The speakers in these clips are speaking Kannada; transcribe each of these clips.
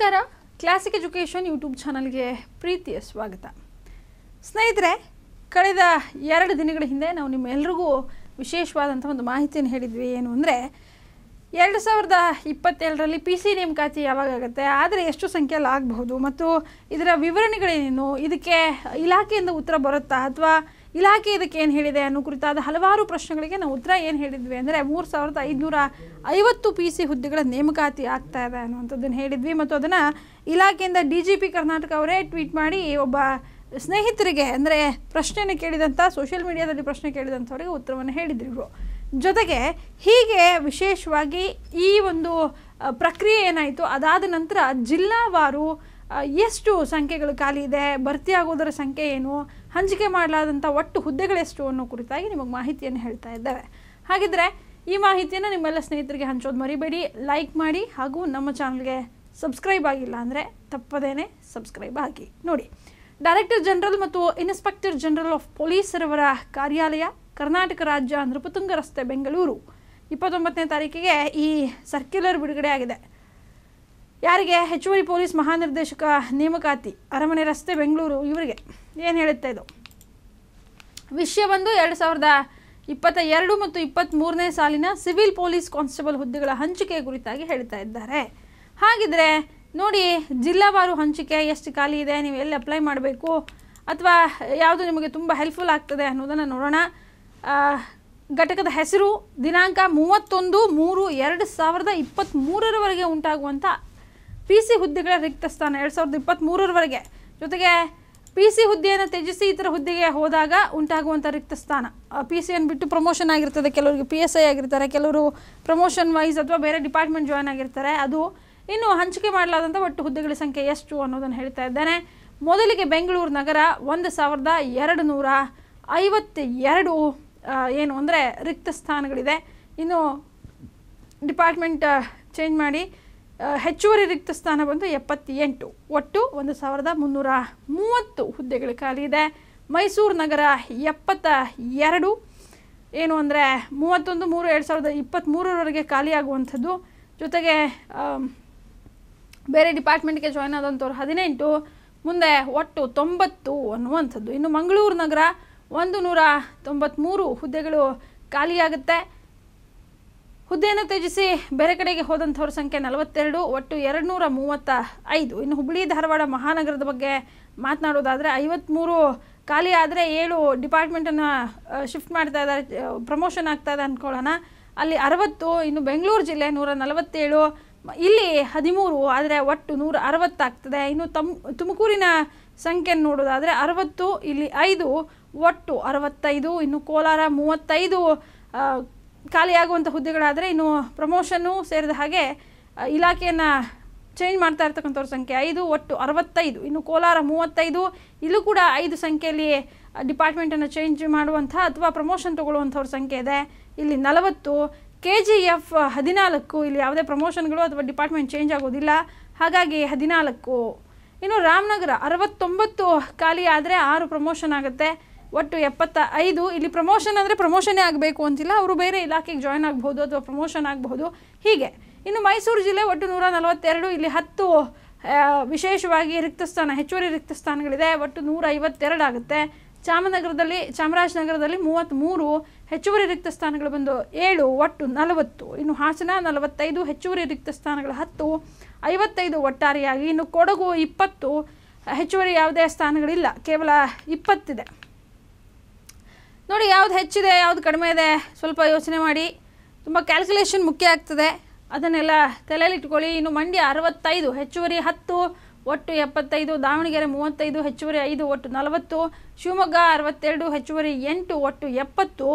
ನಮಸ್ಕಾರ ಕ್ಲಾಸಿಕ್ ಎಜುಕೇಷನ್ ಯೂಟ್ಯೂಬ್ ಚಾನಲ್ಗೆ ಪ್ರೀತಿಯ ಸ್ವಾಗತ ಸ್ನೇಹಿತರೆ ಕಳೆದ ಎರಡು ದಿನಗಳ ಹಿಂದೆ ನಾವು ನಿಮ್ಮೆಲ್ರಿಗೂ ವಿಶೇಷವಾದಂಥ ಒಂದು ಮಾಹಿತಿಯನ್ನು ಹೇಳಿದ್ವಿ ಏನು ಅಂದರೆ ಎರಡು ಸಾವಿರದ ಇಪ್ಪತ್ತೇಳರಲ್ಲಿ ಪಿ ಸಿ ನೇಮಕಾತಿ ಯಾವಾಗುತ್ತೆ ಆದರೆ ಎಷ್ಟು ಸಂಖ್ಯೆಯಲ್ಲಿ ಆಗಬಹುದು ಮತ್ತು ಇದರ ವಿವರಣೆಗಳೇನೇನು ಇದಕ್ಕೆ ಇಲಾಖೆಯಿಂದ ಉತ್ತರ ಬರುತ್ತಾ ಅಥವಾ ಇಲಾಖೆ ಇದಕ್ಕೆ ಏನು ಹೇಳಿದೆ ಅನ್ನೋ ಕುರಿತಾದ ಹಲವಾರು ಪ್ರಶ್ನೆಗಳಿಗೆ ನಾವು ಉತ್ತರ ಏನು ಹೇಳಿದ್ವಿ ಅಂದರೆ ಮೂರು ಸಾವಿರದ ಐದುನೂರ ಐವತ್ತು ಪಿ ಸಿ ಹುದ್ದೆಗಳ ನೇಮಕಾತಿ ಆಗ್ತಾ ಇದೆ ಅನ್ನುವಂಥದ್ದನ್ನು ಹೇಳಿದ್ವಿ ಮತ್ತು ಅದನ್ನು ಇಲಾಖೆಯಿಂದ ಡಿ ಜಿ ಪಿ ಕರ್ನಾಟಕ ಅವರೇ ಟ್ವೀಟ್ ಮಾಡಿ ಒಬ್ಬ ಸ್ನೇಹಿತರಿಗೆ ಅಂದರೆ ಪ್ರಶ್ನೆಯನ್ನು ಕೇಳಿದಂಥ ಸೋಷಿಯಲ್ ಮೀಡಿಯಾದಲ್ಲಿ ಪ್ರಶ್ನೆ ಕೇಳಿದಂಥವರಿಗೆ ಉತ್ತರವನ್ನು ಹೇಳಿದ್ರು ಜೊತೆಗೆ ಹೀಗೆ ವಿಶೇಷವಾಗಿ ಈ ಒಂದು ಪ್ರಕ್ರಿಯೆ ಏನಾಯಿತು ಅದಾದ ನಂತರ ಜಿಲ್ಲಾವಾರು ಎಷ್ಟು ಸಂಖ್ಯೆಗಳು ಖಾಲಿ ಇದೆ ಭರ್ತಿಯಾಗೋದರ ಸಂಖ್ಯೆ ಏನು ಹಂಚಿಕೆ ಮಾಡಲಾದಂಥ ಒಟ್ಟು ಹುದ್ದೆಗಳೆಷ್ಟು ಅನ್ನೋ ಕುರಿತಾಗಿ ನಿಮಗೆ ಮಾಹಿತಿಯನ್ನು ಹೇಳ್ತಾ ಇದ್ದೇವೆ ಹಾಗಿದ್ರೆ ಈ ಮಾಹಿತಿಯನ್ನು ನಿಮ್ಮೆಲ್ಲ ಸ್ನೇಹಿತರಿಗೆ ಹಂಚೋದು ಮರಿಬೇಡಿ ಲೈಕ್ ಮಾಡಿ ಹಾಗೂ ನಮ್ಮ ಚಾನಲ್ಗೆ ಸಬ್ಸ್ಕ್ರೈಬ್ ಆಗಿಲ್ಲ ಅಂದರೆ ತಪ್ಪದೇ ಸಬ್ಸ್ಕ್ರೈಬ್ ಆಗಿ ನೋಡಿ ಡೈರೆಕ್ಟರ್ ಜನರಲ್ ಮತ್ತು ಇನ್ಸ್ಪೆಕ್ಟರ್ ಜನರಲ್ ಆಫ್ ಪೊಲೀಸರವರ ಕಾರ್ಯಾಲಯ ಕರ್ನಾಟಕ ರಾಜ್ಯ ನೃಪತುಂಗ ರಸ್ತೆ ಬೆಂಗಳೂರು ಇಪ್ಪತ್ತೊಂಬತ್ತನೇ ತಾರೀಕಿಗೆ ಈ ಸರ್ಕ್ಯುಲರ್ ಬಿಡುಗಡೆ ಆಗಿದೆ ಯಾರಿಗೆ ಹೆಚ್ಚುವರಿ ಪೊಲೀಸ್ ಮಹಾನಿರ್ದೇಶಕ ನೇಮಕಾತಿ ಅರಮನೆ ರಸ್ತೆ ಬೆಂಗಳೂರು ಇವರಿಗೆ ಏನು ಹೇಳುತ್ತೆ ಇದು ವಿಷಯ ಬಂದು ಎರಡು ಸಾವಿರದ ಇಪ್ಪತ್ತ ಎರಡು ಮತ್ತು ಇಪ್ಪತ್ತ್ಮೂರನೇ ಸಾಲಿನ ಸಿವಿಲ್ ಪೊಲೀಸ್ ಕಾನ್ಸ್ಟೇಬಲ್ ಹುದ್ದೆಗಳ ಹಂಚಿಕೆ ಕುರಿತಾಗಿ ಹೇಳ್ತಾ ಇದ್ದಾರೆ ಹಾಗಿದ್ರೆ ನೋಡಿ ಜಿಲ್ಲಾವಾರು ಹಂಚಿಕೆ ಎಷ್ಟು ಖಾಲಿ ಇದೆ ನೀವು ಎಲ್ಲಿ ಅಪ್ಲೈ ಮಾಡಬೇಕು ಅಥವಾ ಯಾವುದು ನಿಮಗೆ ತುಂಬ ಹೆಲ್ಪ್ಫುಲ್ ಆಗ್ತದೆ ಅನ್ನೋದನ್ನು ನೋಡೋಣ ಘಟಕದ ಹೆಸರು ದಿನಾಂಕ ಮೂವತ್ತೊಂದು ಮೂರು ಎರಡು ಸಾವಿರದ ಇಪ್ಪತ್ತ್ಮೂರರವರೆಗೆ ಉಂಟಾಗುವಂಥ ಪಿ ಸಿ ಹುದ್ದೆಗಳ ರಿಕ್ತ ಸ್ಥಾನ ಎರಡು ಸಾವಿರದ ಇಪ್ಪತ್ತ್ಮೂರರವರೆಗೆ ಜೊತೆಗೆ ಪಿ ಸಿ ಹುದ್ದೆಯನ್ನು ತ್ಯಜಿಸಿ ಇತರ ಹುದ್ದೆಗೆ ಹೋದಾಗ ಉಂಟಾಗುವಂಥ ರಿಕ್ತ ಸ್ಥಾನ ಪಿ ಸಿಯನ್ನು ಬಿಟ್ಟು ಪ್ರಮೋಷನ್ ಆಗಿರ್ತದೆ ಕೆಲವರಿಗೆ ಪಿ ಎಸ್ ಐ ಆಗಿರ್ತಾರೆ ಕೆಲವರು ಪ್ರಮೋಷನ್ ವೈಸ್ ಅಥವಾ ಬೇರೆ ಡಿಪಾರ್ಟ್ಮೆಂಟ್ ಜಾಯ್ನ್ ಆಗಿರ್ತಾರೆ ಅದು ಇನ್ನು ಹಂಚಿಕೆ ಮಾಡಲಾದಂಥ ಒಟ್ಟು ಹುದ್ದೆಗಳ ಸಂಖ್ಯೆ ಎಷ್ಟು ಅನ್ನೋದನ್ನು ಹೇಳ್ತಾ ಇದ್ದೇನೆ ಮೊದಲಿಗೆ ಬೆಂಗಳೂರು ನಗರ ಒಂದು ಸಾವಿರದ ಎರಡು ನೂರ ಐವತ್ತೆರಡು ಏನು ಅಂದರೆ ರಿಕ್ತ ಸ್ಥಾನಗಳಿದೆ ಇನ್ನು ಡಿಪಾರ್ಟ್ಮೆಂಟ್ ಚೇಂಜ್ ಮಾಡಿ ಹೆಚ್ಚುವರಿ ರಿಕ್ತ ಸ್ಥಾನ ಬಂದು ಎಪ್ಪತ್ತೆಂಟು ಒಟ್ಟು ಒಂದು ಸಾವಿರದ ಮುನ್ನೂರ ಮೂವತ್ತು ಹುದ್ದೆಗಳು ಖಾಲಿ ಇದೆ ಮೈಸೂರು ನಗರ ಎಪ್ಪತ್ತ ಎರಡು ಏನು ಅಂದರೆ ಮೂವತ್ತೊಂದು ಮೂರು ಎರಡು ಸಾವಿರದ ಇಪ್ಪತ್ತ್ಮೂರರವರೆಗೆ ಖಾಲಿಯಾಗುವಂಥದ್ದು ಜೊತೆಗೆ ಬೇರೆ ಡಿಪಾರ್ಟ್ಮೆಂಟ್ಗೆ ಜಾಯ್ನ್ ಆದಂಥವ್ರು ಹದಿನೆಂಟು ಮುಂದೆ ಒಟ್ಟು ತೊಂಬತ್ತು ಅನ್ನುವಂಥದ್ದು ಇನ್ನು ಮಂಗಳೂರು ನಗರ ಒಂದು ನೂರ ತೊಂಬತ್ತ್ಮೂರು ಹುದ್ದೆಗಳು ಖಾಲಿಯಾಗುತ್ತೆ ಹುದ್ದೆಯನ್ನು ತ್ಯಜಿಸಿ ಬೇರೆ ಕಡೆಗೆ ಹೋದಂಥವ್ರ ಸಂಖ್ಯೆ ನಲವತ್ತೆರಡು ಒಟ್ಟು ಎರಡು ನೂರ ಮೂವತ್ತ ಐದು ಇನ್ನು ಹುಬ್ಬಳ್ಳಿ ಧಾರವಾಡ ಮಹಾನಗರದ ಬಗ್ಗೆ ಮಾತನಾಡೋದಾದರೆ ಐವತ್ತ್ಮೂರು ಖಾಲಿ ಆದರೆ ಏಳು ಡಿಪಾರ್ಟ್ಮೆಂಟನ್ನು ಶಿಫ್ಟ್ ಮಾಡ್ತಾ ಇದ್ದಾರೆ ಪ್ರಮೋಷನ್ ಆಗ್ತಾ ಇದೆ ಅಂದ್ಕೊಳ್ಳೋಣ ಅಲ್ಲಿ ಅರವತ್ತು ಇನ್ನು ಬೆಂಗಳೂರು ಜಿಲ್ಲೆ ನೂರ ನಲವತ್ತೇಳು ಇಲ್ಲಿ ಹದಿಮೂರು ಆದರೆ ಒಟ್ಟು ನೂರ ಅರವತ್ತಾಗ್ತದೆ ಇನ್ನು ತಮ್ ತುಮಕೂರಿನ ಸಂಖ್ಯೆ ನೋಡೋದಾದರೆ ಅರವತ್ತು ಇಲ್ಲಿ ಐದು ಒಟ್ಟು ಅರವತ್ತೈದು ಇನ್ನು ಕೋಲಾರ ಮೂವತ್ತೈದು ಖಾಲಿಯಾಗುವಂಥ ಹುದ್ದೆಗಳಾದರೆ ಇನ್ನು ಪ್ರಮೋಷನ್ನು ಸೇರಿದ ಹಾಗೆ ಇಲಾಖೆಯನ್ನು ಚೇಂಜ್ ಮಾಡ್ತಾ ಇರ್ತಕ್ಕಂಥವ್ರ ಸಂಖ್ಯೆ ಐದು ಒಟ್ಟು ಅರವತ್ತೈದು ಇನ್ನು ಕೋಲಾರ ಮೂವತ್ತೈದು ಇಲ್ಲೂ ಕೂಡ ಐದು ಸಂಖ್ಯೆಯಲ್ಲಿ ಡಿಪಾರ್ಟ್ಮೆಂಟನ್ನು ಚೇಂಜ್ ಮಾಡುವಂಥ ಅಥವಾ ಪ್ರಮೋಷನ್ ತೊಗೊಳ್ಳುವಂಥವ್ರ ಸಂಖ್ಯೆ ಇದೆ ಇಲ್ಲಿ ನಲವತ್ತು ಕೆ ಜಿ ಎಫ್ ಹದಿನಾಲ್ಕು ಇಲ್ಲಿ ಯಾವುದೇ ಪ್ರಮೋಷನ್ಗಳು ಅಥವಾ ಡಿಪಾರ್ಟ್ಮೆಂಟ್ ಚೇಂಜ್ ಆಗೋದಿಲ್ಲ ಹಾಗಾಗಿ ಹದಿನಾಲ್ಕು ಇನ್ನು ರಾಮನಗರ ಅರವತ್ತೊಂಬತ್ತು ಖಾಲಿ ಆದರೆ ಆರು ಪ್ರಮೋಷನ್ ಆಗುತ್ತೆ ಒಟ್ಟು ಎಪ್ಪತ್ತ ಐದು ಇಲ್ಲಿ ಪ್ರಮೋಷನ್ ಅಂದರೆ ಪ್ರಮೋಷನೇ ಆಗಬೇಕು ಅಂತಿಲ್ಲ ಅವರು ಬೇರೆ ಇಲಾಖೆಗೆ ಜಾಯ್ನ್ ಆಗ್ಬೋದು ಅಥವಾ ಪ್ರಮೋಷನ್ ಆಗಬಹುದು ಹೀಗೆ ಇನ್ನು ಮೈಸೂರು ಜಿಲ್ಲೆ ಒಟ್ಟು ನೂರ ನಲವತ್ತೆರಡು ಇಲ್ಲಿ ಹತ್ತು ವಿಶೇಷವಾಗಿ ರಿಕ್ತ ಸ್ಥಾನ ಹೆಚ್ಚುವರಿ ರಿಕ್ತ ಸ್ಥಾನಗಳಿದೆ ಒಟ್ಟು ನೂರ ಐವತ್ತೆರಡು ಆಗುತ್ತೆ ಚಾಮನಗರದಲ್ಲಿ ಚಾಮರಾಜನಗರದಲ್ಲಿ ಮೂವತ್ತ್ಮೂರು ಹೆಚ್ಚುವರಿ ರಿಕ್ತ ಸ್ಥಾನಗಳು ಬಂದು ಏಳು ಒಟ್ಟು ನಲವತ್ತು ಇನ್ನು ಹಾಸನ ನಲವತ್ತೈದು ಹೆಚ್ಚುವರಿ ರಿಕ್ತ ಸ್ಥಾನಗಳು ಹತ್ತು ಐವತ್ತೈದು ಒಟ್ಟಾರೆಯಾಗಿ ಇನ್ನು ಕೊಡಗು ಇಪ್ಪತ್ತು ಹೆಚ್ಚುವರಿ ಯಾವುದೇ ಸ್ಥಾನಗಳಿಲ್ಲ ಕೇವಲ ಇಪ್ಪತ್ತಿದೆ ನೋಡಿ ಯಾವ್ದು ಹೆಚ್ಚಿದೆ ಯಾವ್ದು ಕಡಿಮೆ ಇದೆ ಸ್ವಲ್ಪ ಯೋಚನೆ ಮಾಡಿ ತುಂಬ ಕ್ಯಾಲ್ಕುಲೇಷನ್ ಮುಖ್ಯ ಆಗ್ತದೆ ಅದನ್ನೆಲ್ಲ ತಲೆಯಲ್ಲಿ ಇನ್ನು ಮಂಡ್ಯ ಅರವತ್ತೈದು ಹೆಚ್ಚುವರಿ ಹತ್ತು ಒಟ್ಟು ಎಪ್ಪತ್ತೈದು ದಾವಣಗೆರೆ ಮೂವತ್ತೈದು ಹೆಚ್ಚುವರಿ ಐದು ಒಟ್ಟು ನಲವತ್ತು ಶಿವಮೊಗ್ಗ ಅರವತ್ತೆರಡು ಹೆಚ್ಚುವರಿ ಎಂಟು ಒಟ್ಟು ಎಪ್ಪತ್ತು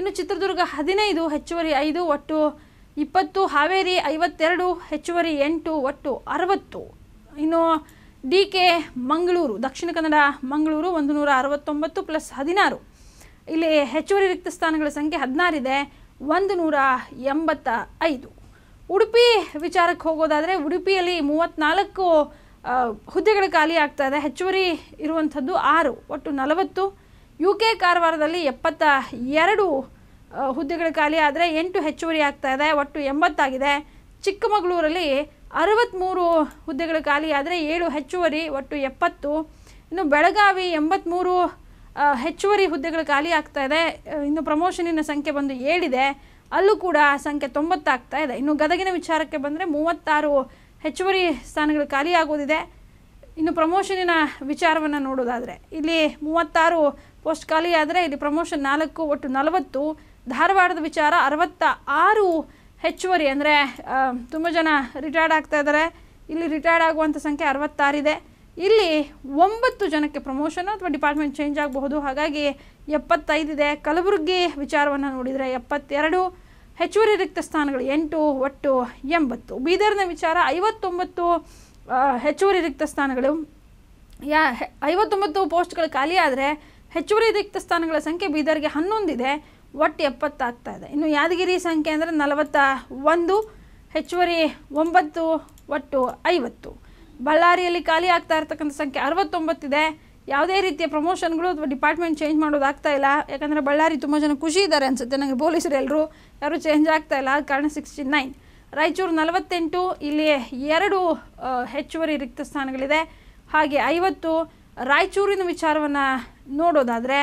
ಇನ್ನು ಚಿತ್ರದುರ್ಗ ಹದಿನೈದು ಹೆಚ್ಚುವರಿ ಐದು ಒಟ್ಟು ಇಪ್ಪತ್ತು ಹಾವೇರಿ ಐವತ್ತೆರಡು ಹೆಚ್ಚುವರಿ ಎಂಟು ಒಟ್ಟು ಅರವತ್ತು ಇನ್ನು ಡಿ ಕೆ ಮಂಗಳೂರು ದಕ್ಷಿಣ ಕನ್ನಡ ಮಂಗಳೂರು ಒಂದು ನೂರ ಅರವತ್ತೊಂಬತ್ತು ಪ್ಲಸ್ ಹದಿನಾರು ಇಲ್ಲಿ ಹೆಚ್ಚುವರಿ ರಿಕ್ತ ಸ್ಥಾನಗಳ ಸಂಖ್ಯೆ ಹದಿನಾರಿದೆ ಒಂದು ನೂರ ಎಂಬತ್ತ ಐದು ಉಡುಪಿ ವಿಚಾರಕ್ಕೆ ಹೋಗೋದಾದರೆ ಉಡುಪಿಯಲ್ಲಿ ಮೂವತ್ತ್ನಾಲ್ಕು ಹುದ್ದೆಗಳು ಖಾಲಿ ಆಗ್ತಾ ಇದೆ ಹೆಚ್ಚುವರಿ ಇರುವಂಥದ್ದು ಆರು ಒಟ್ಟು ನಲವತ್ತು ಯು ಕೆ ಕಾರವಾರದಲ್ಲಿ ಎಪ್ಪತ್ತ ಎರಡು ಹುದ್ದೆಗಳು ಖಾಲಿ ಆದರೆ ಎಂಟು ಹೆಚ್ಚುವರಿ ಆಗ್ತಾ ಇದೆ ಒಟ್ಟು ಎಂಬತ್ತಾಗಿದೆ ಚಿಕ್ಕಮಗಳೂರಲ್ಲಿ ಅರವತ್ತ್ಮೂರು ಹುದ್ದೆಗಳು ಖಾಲಿ ಆದರೆ ಏಳು ಹೆಚ್ಚುವರಿ ಒಟ್ಟು ಎಪ್ಪತ್ತು ಇನ್ನು ಬೆಳಗಾವಿ ಎಂಬತ್ತ್ಮೂರು ಹೆಚ್ಚುವರಿ ಹುದ್ದೆಗಳು ಖಾಲಿ ಆಗ್ತಾ ಇದೆ ಇನ್ನು ಪ್ರಮೋಷನಿನ ಸಂಖ್ಯೆ ಬಂದು ಏಳಿದೆ ಅಲ್ಲೂ ಕೂಡ ಆ ಸಂಖ್ಯೆ ತೊಂಬತ್ತಾಗ್ತಾ ಇದೆ ಇನ್ನು ಗದಗಿನ ವಿಚಾರಕ್ಕೆ ಬಂದರೆ ಮೂವತ್ತಾರು ಹೆಚ್ಚುವರಿ ಸ್ಥಾನಗಳು ಖಾಲಿ ಆಗೋದಿದೆ ಇನ್ನು ಪ್ರಮೋಷನಿನ ವಿಚಾರವನ್ನು ನೋಡೋದಾದರೆ ಇಲ್ಲಿ ಮೂವತ್ತಾರು ಪೋಸ್ಟ್ ಖಾಲಿ ಇಲ್ಲಿ ಪ್ರಮೋಷನ್ ನಾಲ್ಕು ಒಟ್ಟು ನಲವತ್ತು ಧಾರವಾಡದ ವಿಚಾರ ಅರವತ್ತ ಆರು ಹೆಚ್ಚುವರಿ ಅಂದರೆ ತುಂಬ ಜನ ರಿಟೈರ್ಡ್ ಆಗ್ತಾ ಇದ್ದಾರೆ ಇಲ್ಲಿ ರಿಟೈರ್ಡ್ ಆಗುವಂಥ ಸಂಖ್ಯೆ ಅರವತ್ತಾರಿದೆ ಇಲ್ಲಿ ಒಂಬತ್ತು ಜನಕ್ಕೆ ಪ್ರಮೋಷನ್ ಅಥವಾ ಡಿಪಾರ್ಟ್ಮೆಂಟ್ ಚೇಂಜ್ ಆಗಬಹುದು ಹಾಗಾಗಿ ಎಪ್ಪತ್ತೈದಿದೆ ಕಲಬುರಗಿ ವಿಚಾರವನ್ನು ನೋಡಿದರೆ ಎಪ್ಪತ್ತೆರಡು ಹೆಚ್ಚುವರಿ ರಿಕ್ತ ಸ್ಥಾನಗಳು ಎಂಟು ಒಟ್ಟು ಎಂಬತ್ತು ಬೀದರ್ನ ವಿಚಾರ ಐವತ್ತೊಂಬತ್ತು ಹೆಚ್ಚುವರಿ ರಿಕ್ತ ಸ್ಥಾನಗಳು ಯಾ ಐವತ್ತೊಂಬತ್ತು ಪೋಸ್ಟ್ಗಳು ಖಾಲಿಯಾದರೆ ಹೆಚ್ಚುವರಿ ರಿಕ್ತ ಸ್ಥಾನಗಳ ಸಂಖ್ಯೆ ಬೀದರ್ಗೆ ಹನ್ನೊಂದಿದೆ ಒಟ್ಟು ಎಪ್ಪತ್ತಾಗ್ತಾ ಇದೆ ಇನ್ನು ಯಾದಗಿರಿ ಸಂಖ್ಯೆ ಅಂದರೆ ನಲವತ್ತ ಒಂದು ಹೆಚ್ಚುವರಿ ಒಂಬತ್ತು ಒಟ್ಟು ಐವತ್ತು ಬಳ್ಳಾರಿಯಲ್ಲಿ ಖಾಲಿ ಆಗ್ತಾ ಇರತಕ್ಕಂಥ ಸಂಖ್ಯೆ ಅರವತ್ತೊಂಬತ್ತಿದೆ ಯಾವುದೇ ರೀತಿಯ ಪ್ರಮೋಷನ್ಗಳು ಅಥವಾ ಡಿಪಾರ್ಟ್ಮೆಂಟ್ ಚೇಂಜ್ ಮಾಡೋದಾಗ್ತಾ ಇಲ್ಲ ಯಾಕಂದರೆ ಬಳ್ಳಾರಿ ತುಂಬ ಜನ ಖುಷಿ ಇದ್ದಾರೆ ಅನಿಸುತ್ತೆ ನನಗೆ ಪೊಲೀಸರು ಎಲ್ಲರೂ ಯಾರೂ ಚೇಂಜ್ ಆಗ್ತಾ ಇಲ್ಲ ಆದ ಕಾರಣ ಸಿಕ್ಸ್ಟಿ ನೈನ್ ರಾಯಚೂರು ನಲವತ್ತೆಂಟು ಇಲ್ಲಿ ಎರಡು ಹೆಚ್ಚುವರಿ ರಿಕ್ತ ಸ್ಥಾನಗಳಿದೆ ಹಾಗೆ ಐವತ್ತು ರಾಯಚೂರಿನ ವಿಚಾರವನ್ನು ನೋಡೋದಾದರೆ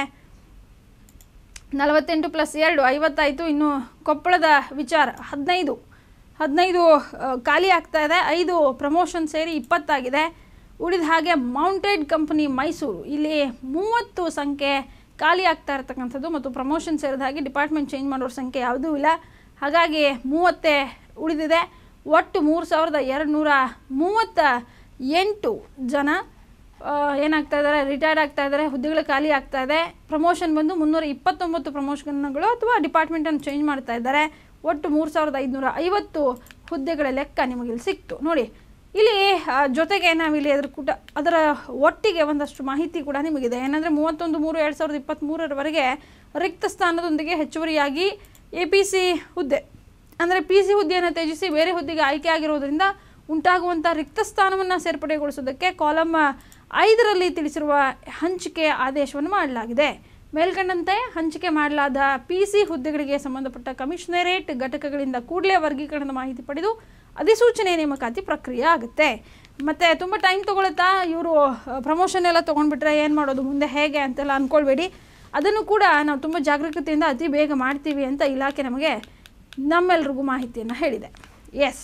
ನಲವತ್ತೆಂಟು ಪ್ಲಸ್ ಎರಡು ಐವತ್ತಾಯಿತು ಇನ್ನು ಕೊಪ್ಪಳದ ವಿಚಾರ ಹದಿನೈದು ಹದಿನೈದು ಖಾಲಿ ಆಗ್ತಾ ಇದೆ ಐದು ಪ್ರಮೋಷನ್ ಸೇರಿ ಇಪ್ಪತ್ತಾಗಿದೆ ಉಳಿದ ಹಾಗೆ ಮೌಂಟೆಡ್ ಕಂಪನಿ ಮೈಸೂರು ಇಲ್ಲಿ ಮೂವತ್ತು ಸಂಖ್ಯೆ ಖಾಲಿ ಆಗ್ತಾ ಇರತಕ್ಕಂಥದ್ದು ಮತ್ತು ಪ್ರಮೋಷನ್ ಸೇರಿದ ಹಾಗೆ ಡಿಪಾರ್ಟ್ಮೆಂಟ್ ಚೇಂಜ್ ಮಾಡೋರ ಸಂಖ್ಯೆ ಯಾವುದೂ ಇಲ್ಲ ಹಾಗಾಗಿ ಮೂವತ್ತೇ ಉಳಿದಿದೆ ಒಟ್ಟು ಮೂರು ಸಾವಿರದ ಎರಡು ನೂರ ಮೂವತ್ತ ಎಂಟು ಜನ ಏನಾಗ್ತಾ ಇದ್ದಾರೆ ರಿಟೈರ್ಡ್ ಆಗ್ತಾ ಇದ್ದಾರೆ ಹುದ್ದೆಗಳು ಖಾಲಿ ಆಗ್ತಾ ಇದೆ ಪ್ರಮೋಷನ್ ಬಂದು ಮುನ್ನೂರ ಇಪ್ಪತ್ತೊಂಬತ್ತು ಪ್ರಮೋಷನ್ಗಳು ಅಥವಾ ಡಿಪಾರ್ಟ್ಮೆಂಟನ್ನು ಚೇಂಜ್ ಮಾಡ್ತಾ ಇದ್ದಾರೆ ಒಟ್ಟು ಮೂರು ಸಾವಿರದ ಐದುನೂರ ಐವತ್ತು ಹುದ್ದೆಗಳ ಲೆಕ್ಕ ಇಲ್ಲಿ ಸಿಕ್ತು ನೋಡಿ ಇಲ್ಲಿ ಜೊತೆಗೆ ನಾವಿಲ್ಲಿ ಅದ್ರ ಕೂಡ ಅದರ ಒಟ್ಟಿಗೆ ಒಂದಷ್ಟು ಮಾಹಿತಿ ಕೂಡ ನಿಮಗಿದೆ ಏನಂದರೆ ಮೂವತ್ತೊಂದು ಮೂರು ಎರಡು ಸಾವಿರದ ಇಪ್ಪತ್ತ್ಮೂರರವರೆಗೆ ರಿಕ್ತ ಸ್ಥಾನದೊಂದಿಗೆ ಹೆಚ್ಚುವರಿಯಾಗಿ ಎ ಪಿ ಸಿ ಹುದ್ದೆ ಅಂದರೆ ಪಿ ಸಿ ಹುದ್ದೆಯನ್ನು ತ್ಯಜಿಸಿ ಬೇರೆ ಹುದ್ದೆಗೆ ಆಯ್ಕೆ ಆಗಿರೋದರಿಂದ ಉಂಟಾಗುವಂಥ ರಿಕ್ತ ಸ್ಥಾನವನ್ನು ಸೇರ್ಪಡೆಗೊಳಿಸೋದಕ್ಕೆ ಕಾಲಮ್ ಐದರಲ್ಲಿ ತಿಳಿಸಿರುವ ಹಂಚಿಕೆ ಆದೇಶವನ್ನು ಮಾಡಲಾಗಿದೆ ಮೇಲ್ಕಂಡಂತೆ ಹಂಚಿಕೆ ಮಾಡಲಾದ ಪಿಸಿ ಹುದ್ದೆಗಳಿಗೆ ಸಂಬಂಧಪಟ್ಟ ಕಮಿಷನರೇಟ್ ಘಟಕಗಳಿಂದ ಕೂಡಲೇ ವರ್ಗೀಕರಣದ ಮಾಹಿತಿ ಪಡೆದು ಅಧಿಸೂಚನೆ ನೇಮಕಾತಿ ಪ್ರಕ್ರಿಯೆ ಆಗುತ್ತೆ ಮತ್ತು ತುಂಬ ಟೈಮ್ ತಗೊಳುತ್ತಾ ಇವರು ಪ್ರಮೋಷನ್ ಎಲ್ಲ ತೊಗೊಂಡ್ಬಿಟ್ರೆ ಏನು ಮಾಡೋದು ಮುಂದೆ ಹೇಗೆ ಅಂತೆಲ್ಲ ಅಂದ್ಕೊಳ್ಬೇಡಿ ಅದನ್ನು ಕೂಡ ನಾವು ತುಂಬ ಜಾಗರೂಕತೆಯಿಂದ ಅತಿ ಬೇಗ ಮಾಡ್ತೀವಿ ಅಂತ ಇಲಾಖೆ ನಮಗೆ ನಮ್ಮೆಲ್ರಿಗೂ ಮಾಹಿತಿಯನ್ನು ಹೇಳಿದೆ ಎಸ್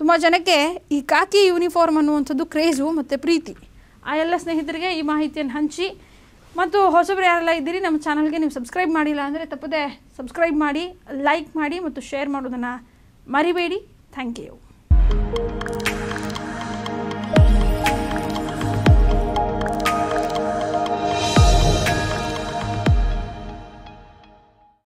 ತುಂಬ ಜನಕ್ಕೆ ಈ ಕಾಕಿ ಯೂನಿಫಾರ್ಮ್ ಅನ್ನುವಂಥದ್ದು ಕ್ರೇಜು ಮತ್ತು ಪ್ರೀತಿ ಆ ಎಲ್ಲ ಸ್ನೇಹಿತರಿಗೆ ಈ ಮಾಹಿತಿಯನ್ನು ಹಂಚಿ ಮತ್ತು ಹೊಸಬ್ರು ಯಾರೆಲ್ಲ ಇದ್ದೀರಿ ನಮ್ಮ ಚಾನಲ್ಗೆ ನೀವು ಸಬ್ಸ್ಕ್ರೈಬ್ ಮಾಡಿಲ್ಲ ಅಂದರೆ ತಪ್ಪದೆ ಸಬ್ಸ್ಕ್ರೈಬ್ ಮಾಡಿ ಲೈಕ್ ಮಾಡಿ ಮತ್ತು ಶೇರ್ ಮಾಡೋದನ್ನು ಮರಿಬೇಡಿ ಥ್ಯಾಂಕ್ ಯು